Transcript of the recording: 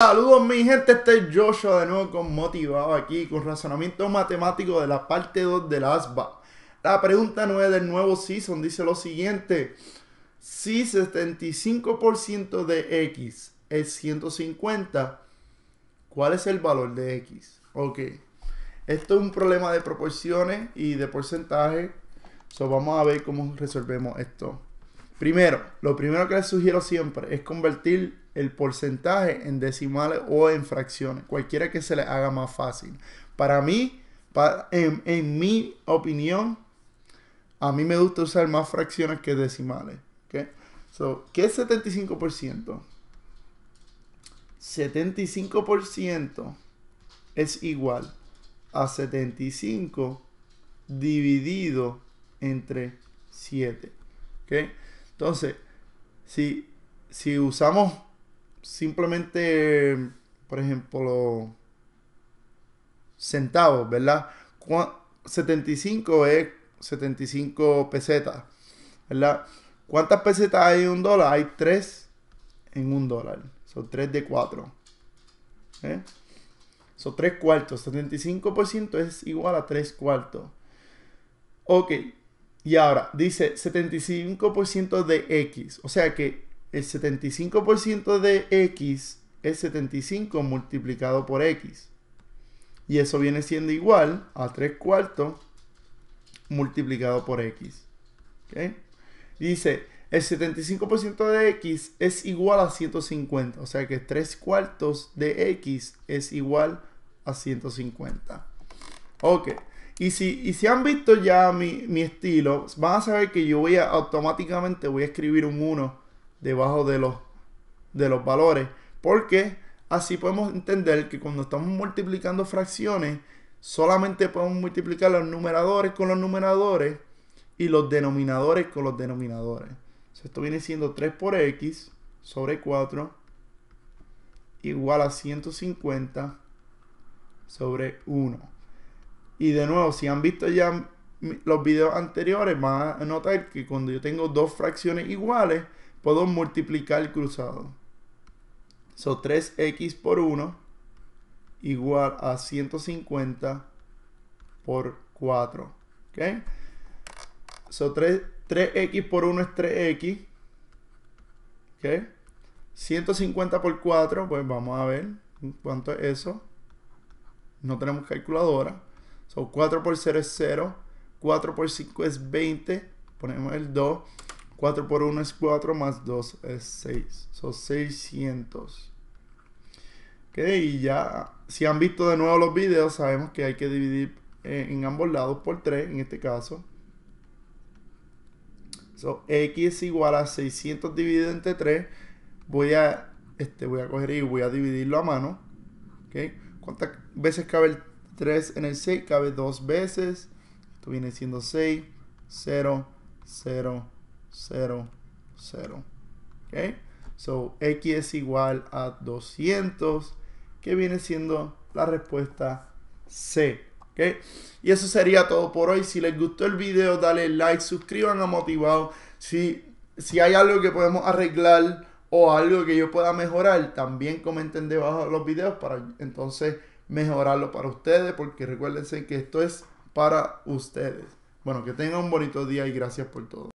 Saludos mi gente, este es Joshua de nuevo con Motivado aquí con razonamiento matemático de la parte 2 del ASBA. La pregunta 9 del nuevo season dice lo siguiente. Si 75% de X es 150, ¿cuál es el valor de X? Ok, esto es un problema de proporciones y de porcentaje. vamos a ver cómo resolvemos esto. Primero, lo primero que les sugiero siempre es convertir el porcentaje en decimales o en fracciones, cualquiera que se le haga más fácil. Para mí, en, mi opinión, a mí me gusta usar más fracciones que decimales. ¿okay? So, ¿Qué es 75%? 75% es igual a 75 dividido entre 7. ¿okay? Entonces, si, si usamos simplemente, por ejemplo, centavos, ¿verdad? 75 es 75 pesetas, ¿verdad? ¿Cuántas pesetas hay en un dólar? Hay 3 en un dólar. Son 3 de 4. ¿eh? Son 3 cuartos. 75% es igual a 3 cuartos. Ok. Y ahora dice 75% de X. O sea que el 75% de x es 75 multiplicado por x. Y eso viene siendo igual a 3 cuartos multiplicado por x. Dice, el 75% de x es igual a 150. O sea que 3 cuartos de x es igual a 150. Ok. Y si, han visto ya mi, mi estilo, van a saber que yo voy a automáticamente voy a escribir un 1 debajo de los, de los valores. Porque así podemos entender que cuando estamos multiplicando fracciones, solamente podemos multiplicar los numeradores con los numeradores y los denominadores con los denominadores. esto viene siendo 3 por x sobre 4 igual a 150 sobre 1. Y de nuevo, si han visto ya los videos anteriores, van a notar que cuando yo tengo dos fracciones iguales, puedo multiplicar cruzado. So 3x por 1 igual a 150 por 4. ¿Ok? So 3, x por 1 es 3x. ¿Ok? 150 por 4, pues vamos a ver cuánto es eso. No tenemos calculadora. So 4 por 0 es 0. 4 por 5 es 20. Ponemos el 2. 4 por 1 es 4, más 2 es 6. Son 600. Ok, y ya, si han visto de nuevo los videos, sabemos que hay que dividir eh, en, ambos lados por 3, en este caso. So, x es igual a 600 dividido entre 3. Voy a, este, voy a coger y voy a dividirlo a mano. Ok, ¿Cuántas veces cabe el 3 en el 6? Cabe 2 veces. Esto viene siendo 6, 0, 0, 0, 0. ¿Ok? So, X es igual a 200, que viene siendo la respuesta C. ¿ok? Y eso sería todo por hoy. Si les gustó el video, dale like, suscriban a Motivado. Si, si hay algo que podemos arreglar o algo que yo pueda mejorar, también comenten debajo de los videos para entonces mejorarlo para ustedes, porque recuérdense que esto es para ustedes. Bueno, que tengan un bonito día y gracias por todo.